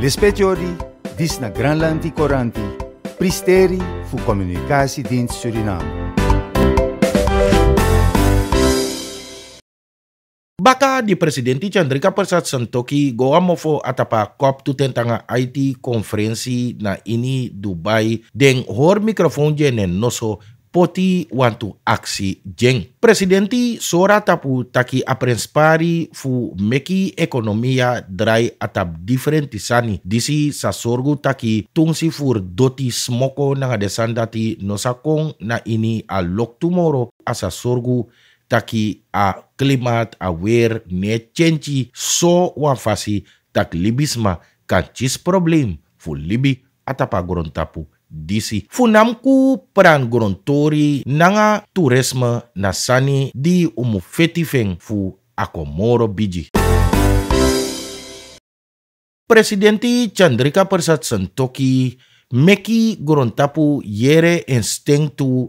Le speciori dis na Granlandi Coranti, pristeri fu communicatie din Suriname. Baka di presidenti Chandrika Persat Sentoki goa mofo atapa kop tu tentanga IT konferensi na ini Dubai deng hor mikrofon jenen noso poti wantu aksi jeng. Presidenti sora tapu taki aprenspari fu meki ekonomia dry atap diferenti sani. Disi sa sorgu taki tungsi fur doti smoko nanga desandati nosakong na ini a lok tumoro asa sorgu taki a klimat a ne cenci so wanfasi tak libisma kancis problem fu libi atapa gorontapu tapu DC. Funamku peran gorontori nanga turisme nasani di umu fetifeng fu akomoro biji. Presidenti Chandrika Persat Sentoki meki gorontapu yere en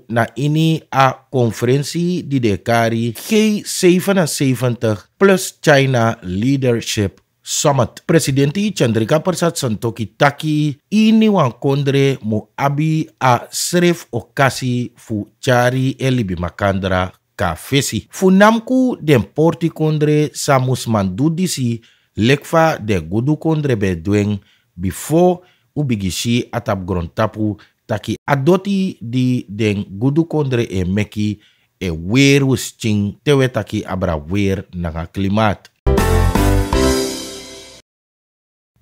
na ini a konferensi di dekari G77 plus China Leadership Samat presidenti Chandrika Persat Santoki Taki ini wang kondre mu abi a serif okasi fu cari elibi makandra kafesi. Fu namku den porti kondre samus mandudisi lekfa de gudu kondre bedueng bifo ubigisi atap grontapu taki adoti di den gudu kondre emeki e weru sching tewe taki abra wer nanga klimat.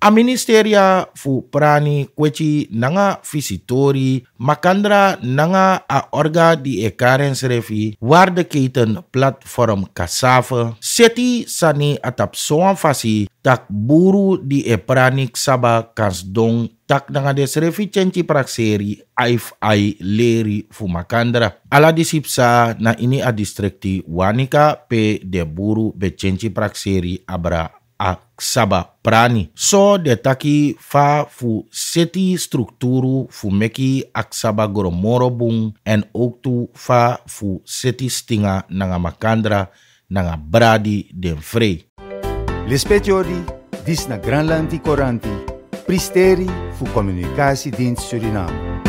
A ministeria fu prani kwechi nanga visitori makandra nanga a orga di e karens refi keten platform kasafe seti sani atap soan fasi tak buru di e prani saba kans dong tak nanga des refi cenci prakseri aif ai leri fu makandra. Ala disipsa na ini a distrikti wanika pe de buru be cenci prakseri abra a saba prani. So de taki fa fu seti strukturu fu meki ak saba goromoro bung en ook fa fu seti stinga nanga makandra nanga bradi den frei. Lespetiori, dis na Granlandi Coranti, pristeri fu comunicatie din Suriname.